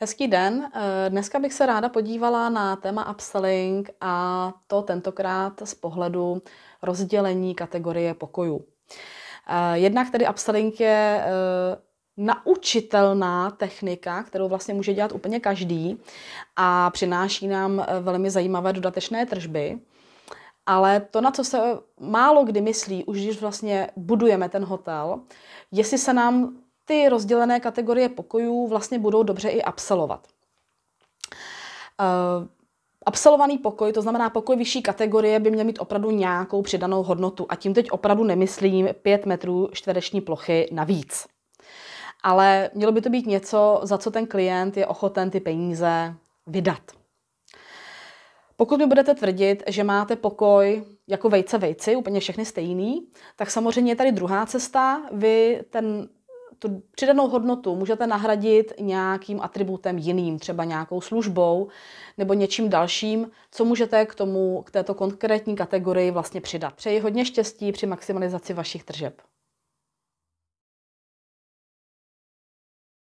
Hezký den. Eh, dneska bych se ráda podívala na téma upselling a to tentokrát z pohledu rozdělení kategorie pokojů. Eh, jednak tedy upselling je eh, naučitelná technika, kterou vlastně může dělat úplně každý a přináší nám velmi zajímavé dodatečné tržby. Ale to, na co se málo kdy myslí, už když vlastně budujeme ten hotel, jestli se nám ty rozdělené kategorie pokojů vlastně budou dobře i absolvovat. Uh, Absolvovaný pokoj, to znamená pokoj vyšší kategorie, by měl mít opravdu nějakou přidanou hodnotu. A tím teď opravdu nemyslím 5 metrů čtvereční plochy navíc. Ale mělo by to být něco, za co ten klient je ochoten ty peníze vydat. Pokud mi budete tvrdit, že máte pokoj jako vejce vejci, úplně všechny stejný, tak samozřejmě je tady druhá cesta. Vy ten tu přidanou hodnotu můžete nahradit nějakým atributem jiným, třeba nějakou službou nebo něčím dalším, co můžete k tomu, k této konkrétní kategorii vlastně přidat. Přeji hodně štěstí při maximalizaci vašich tržeb.